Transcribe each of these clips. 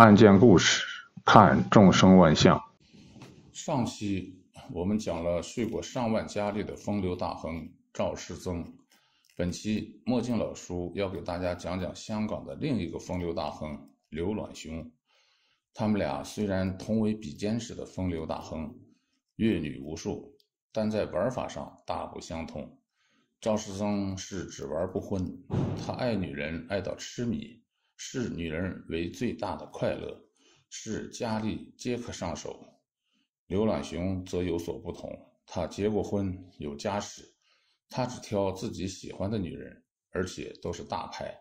案件故事，看众生万象。上期我们讲了睡过上万佳丽的风流大亨赵世曾，本期墨镜老叔要给大家讲讲香港的另一个风流大亨刘銮雄。他们俩虽然同为比肩式的风流大亨，阅女无数，但在玩法上大不相同。赵世曾是只玩不婚，他爱女人爱到痴迷。视女人为最大的快乐，是佳丽皆可上手。刘銮雄则有所不同，他结过婚，有家室，他只挑自己喜欢的女人，而且都是大牌，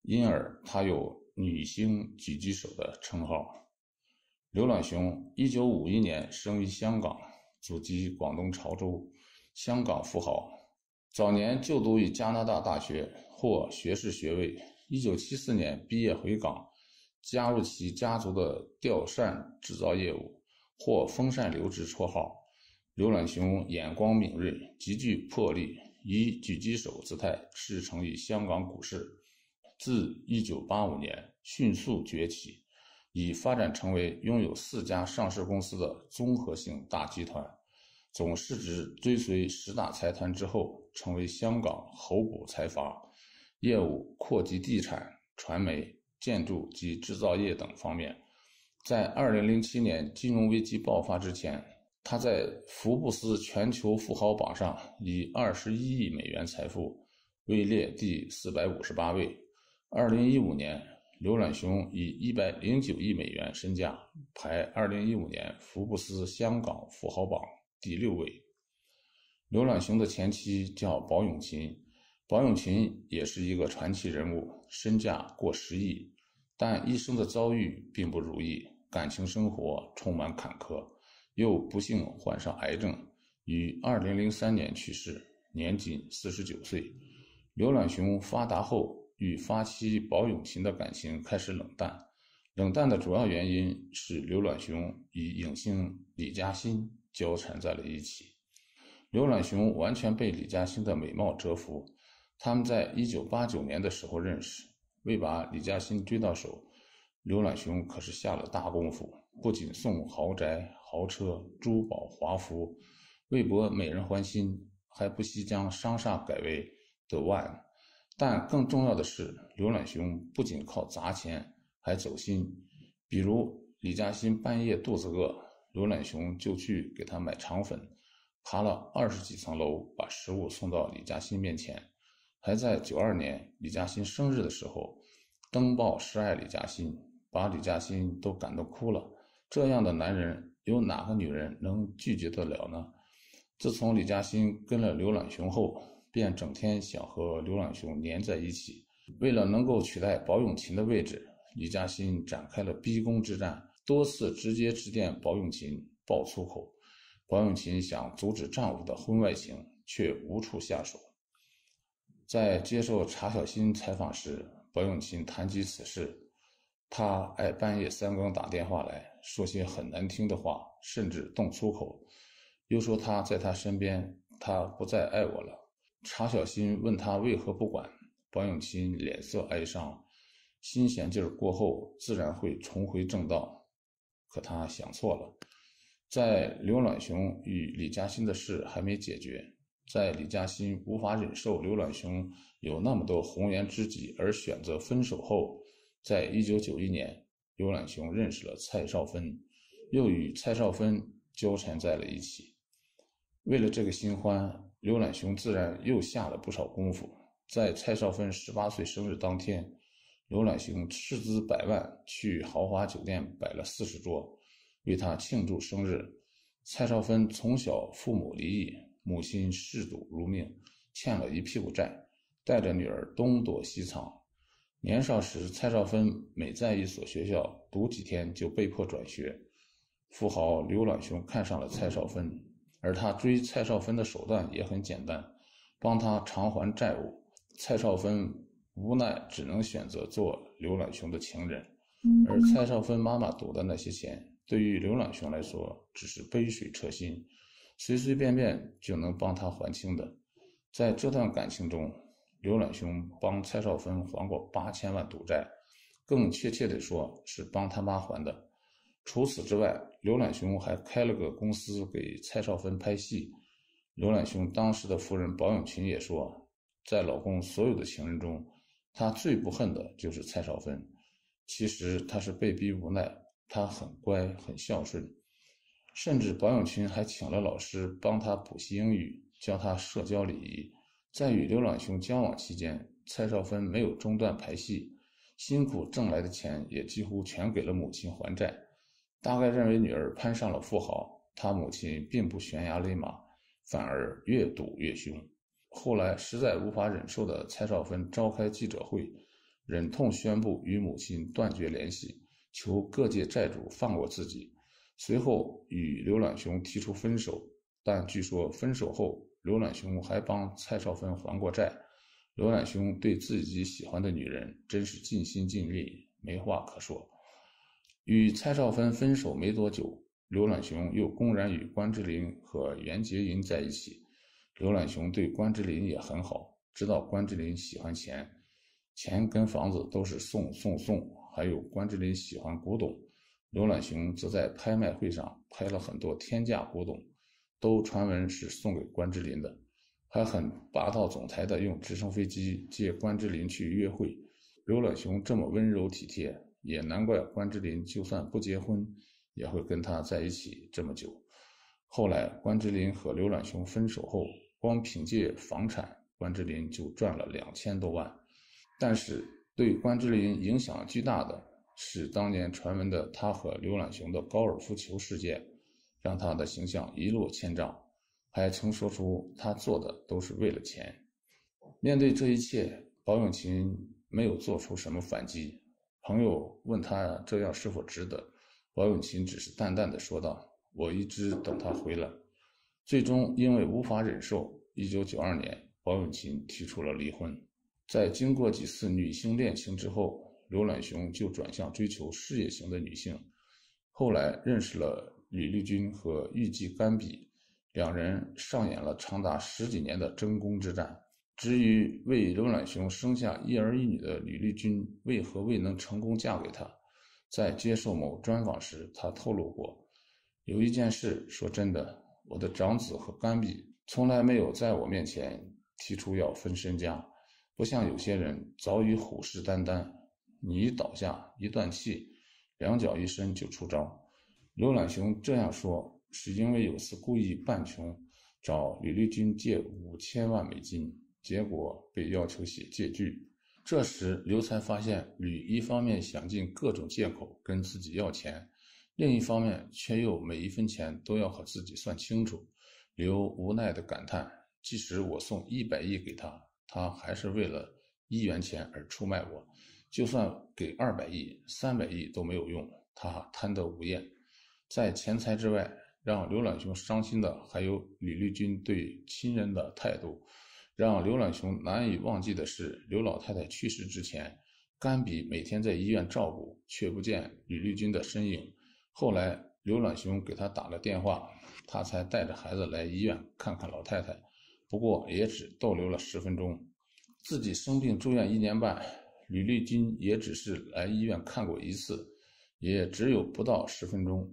因而他有“女星狙击手”的称号。刘銮雄，一九五一年生于香港，祖籍广东潮州，香港富豪，早年就读于加拿大大学，获学士学位。一九七四年毕业回港，加入其家族的吊扇制造业务，获“风扇刘”之绰号。刘銮雄眼光敏锐，极具魄力，以狙击手姿态驰骋于香港股市。自一九八五年迅速崛起，已发展成为拥有四家上市公司的综合性大集团，总市值追随十大财团之后，成为香港候补财阀。业务扩及地产、传媒、建筑及制造业等方面。在二零零七年金融危机爆发之前，他在福布斯全球富豪榜上以二十一亿美元财富位列第四百五十八位。二零一五年，刘銮雄以一百零九亿美元身价排二零一五年福布斯香港富豪榜第六位。刘銮雄的前妻叫保永琴，包永琴也是一个传奇人物，身价过十亿，但一生的遭遇并不如意，感情生活充满坎坷，又不幸患上癌症，于二零零三年去世，年仅四十九岁。刘銮雄发达后，与发妻包永琴的感情开始冷淡，冷淡的主要原因是刘銮雄与影星李嘉欣交缠在了一起，刘銮雄完全被李嘉欣的美貌折服。他们在一九八九年的时候认识，为把李嘉欣追到手，刘銮雄可是下了大功夫，不仅送豪宅、豪车、珠宝、华服，为博美人欢心，还不惜将商厦改为 The One。但更重要的是，刘銮雄不仅靠砸钱，还走心。比如李嘉欣半夜肚子饿，刘銮雄就去给她买肠粉，爬了二十几层楼，把食物送到李嘉欣面前。还在九二年李嘉欣生日的时候，登报示爱李嘉欣，把李嘉欣都感动哭了。这样的男人，有哪个女人能拒绝得了呢？自从李嘉欣跟了刘銮雄后，便整天想和刘銮雄粘在一起。为了能够取代保永琴的位置，李嘉欣展开了逼宫之战，多次直接致电保永琴爆粗口。保永琴想阻止丈夫的婚外情，却无处下手。在接受查小欣采访时，包永琴谈及此事，他爱半夜三更打电话来说些很难听的话，甚至动粗口，又说他在他身边，他不再爱我了。查小欣问他为何不管，包永琴脸色哀伤，新鲜劲儿过后，自然会重回正道，可他想错了，在刘暖雄与李嘉欣的事还没解决。在李嘉欣无法忍受刘銮雄有那么多红颜知己而选择分手后，在1991年，刘銮雄认识了蔡少芬，又与蔡少芬纠缠在了一起。为了这个新欢，刘銮雄自然又下了不少功夫。在蔡少芬18岁生日当天，刘銮雄斥资百万去豪华酒店摆了四十桌，为她庆祝生日。蔡少芬从小父母离异。母亲嗜赌如命，欠了一屁股债，带着女儿东躲西藏。年少时，蔡少芬每在一所学校读几天就被迫转学。富豪刘銮雄看上了蔡少芬，而他追蔡少芬的手段也很简单，帮他偿还债务。蔡少芬无奈只能选择做刘銮雄的情人。而蔡少芬妈妈赌的那些钱，对于刘銮雄来说只是杯水车薪。随随便便就能帮他还清的，在这段感情中，刘暖兄帮蔡少芬还过八千万赌债，更确切的说是帮他妈还的。除此之外，刘暖兄还开了个公司给蔡少芬拍戏。刘暖兄当时的夫人包永琴也说，在老公所有的情人中，她最不恨的就是蔡少芬。其实她是被逼无奈，她很乖很孝顺。甚至保养群还请了老师帮他补习英语，教他社交礼仪。在与刘朗雄交往期间，蔡少芬没有中断拍戏，辛苦挣来的钱也几乎全给了母亲还债。大概认为女儿攀上了富豪，他母亲并不悬崖勒马，反而越赌越凶。后来实在无法忍受的蔡少芬召开记者会，忍痛宣布与母亲断绝联系，求各界债主放过自己。随后与刘暖雄提出分手，但据说分手后刘暖雄还帮蔡少芬还过债。刘暖雄对自己喜欢的女人真是尽心尽力，没话可说。与蔡少芬分手没多久，刘暖雄又公然与关之琳和袁洁莹在一起。刘暖雄对关之琳也很好，知道关之琳喜欢钱，钱跟房子都是送送送。还有关之琳喜欢古董。刘暖雄则在拍卖会上拍了很多天价古董，都传闻是送给关之琳的，还很霸道总裁地用直升飞机接关之琳去约会。刘暖雄这么温柔体贴，也难怪关之琳就算不结婚，也会跟他在一起这么久。后来关之琳和刘暖雄分手后，光凭借房产，关之琳就赚了两千多万。但是对关之琳影响巨大的。使当年传闻的他和刘览雄的高尔夫球事件，让他的形象一落千丈。还曾说出他做的都是为了钱。面对这一切，包永琴没有做出什么反击。朋友问他这样是否值得，包永琴只是淡淡的说道：“我一直等他回来。”最终因为无法忍受，1992年包永琴提出了离婚。在经过几次女性恋情之后。刘銮雄就转向追求事业型的女性，后来认识了吕丽君和玉姬甘比，两人上演了长达十几年的争功之战。至于为刘銮雄生下一儿一女的吕丽君为何未能成功嫁给他，在接受某专访时，他透露过，有一件事，说真的，我的长子和甘比从来没有在我面前提出要分身家，不像有些人早已虎视眈眈。你一倒下，一断气，两脚一伸就出招。刘揽雄这样说，是因为有次故意扮穷，找吕丽君借五千万美金，结果被要求写借据。这时刘才发现，吕一方面想尽各种借口跟自己要钱，另一方面却又每一分钱都要和自己算清楚。刘无奈地感叹：“即使我送一百亿给他，他还是为了一元钱而出卖我。”就算给二百亿、三百亿都没有用，他贪得无厌。在钱财之外，让刘暖雄伤心的还有李立军对亲人的态度。让刘暖雄难以忘记的是，刘老太太去世之前，甘比每天在医院照顾，却不见李立军的身影。后来，刘暖雄给他打了电话，他才带着孩子来医院看看老太太，不过也只逗留了十分钟。自己生病住院一年半。吕丽君也只是来医院看过一次，也只有不到十分钟，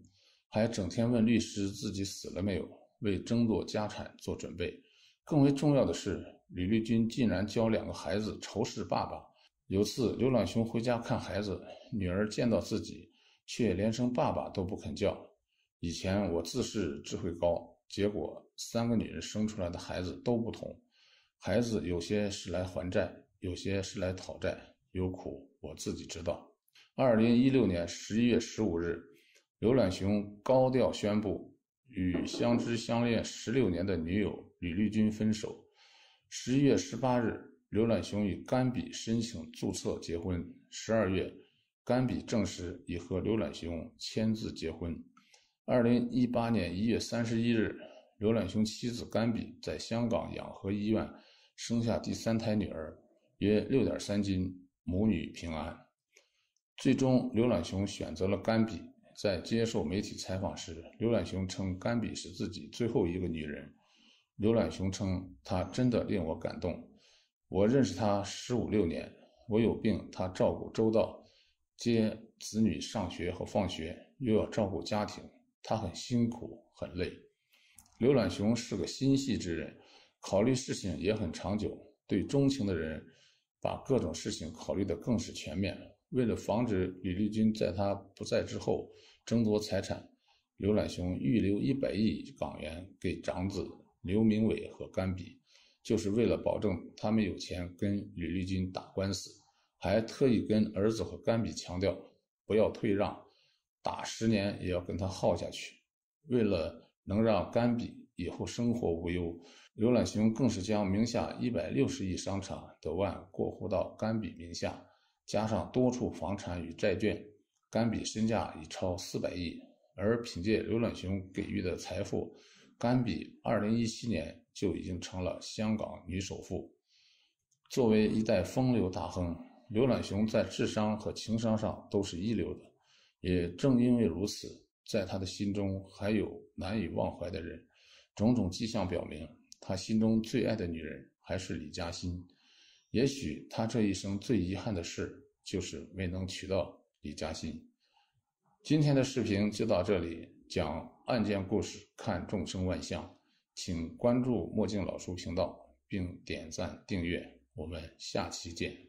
还整天问律师自己死了没有，为争夺家产做准备。更为重要的是，吕丽君竟然教两个孩子仇视爸爸。有次刘朗雄回家看孩子，女儿见到自己，却连声爸爸都不肯叫。以前我自恃智慧高，结果三个女人生出来的孩子都不同，孩子有些是来还债，有些是来讨债。有苦我自己知道。二零一六年十一月十五日，刘銮雄高调宣布与相知相恋十六年的女友吕丽君分手。十一月十八日，刘銮雄与甘比申请注册结婚。十二月，甘比证实已和刘銮雄签字结婚。二零一八年一月三十一日，刘銮雄妻子甘比在香港养和医院生下第三胎女儿，约六点三斤。母女平安。最终，刘銮雄选择了甘比。在接受媒体采访时，刘銮雄称：“甘比是自己最后一个女人。”刘銮雄称：“她真的令我感动。我认识她十五六年，我有病，她照顾周到，接子女上学和放学，又要照顾家庭，她很辛苦，很累。”刘銮雄是个心细之人，考虑事情也很长久，对钟情的人。把各种事情考虑的更是全面。为了防止吕丽君在他不在之后争夺财产，刘览雄预留一百亿港元给长子刘明伟和甘比，就是为了保证他们有钱跟吕丽君打官司。还特意跟儿子和甘比强调，不要退让，打十年也要跟他耗下去。为了能让甘比。以后生活无忧，刘銮雄更是将名下一百六十亿商场的万过户到甘比名下，加上多处房产与债券，甘比身价已超四百亿。而凭借刘銮雄给予的财富，甘比二零一七年就已经成了香港女首富。作为一代风流大亨，刘銮雄在智商和情商上都是一流的，也正因为如此，在他的心中还有难以忘怀的人。种种迹象表明，他心中最爱的女人还是李嘉欣。也许他这一生最遗憾的事，就是没能娶到李嘉欣。今天的视频就到这里，讲案件故事，看众生万象，请关注墨镜老叔频道，并点赞订阅。我们下期见。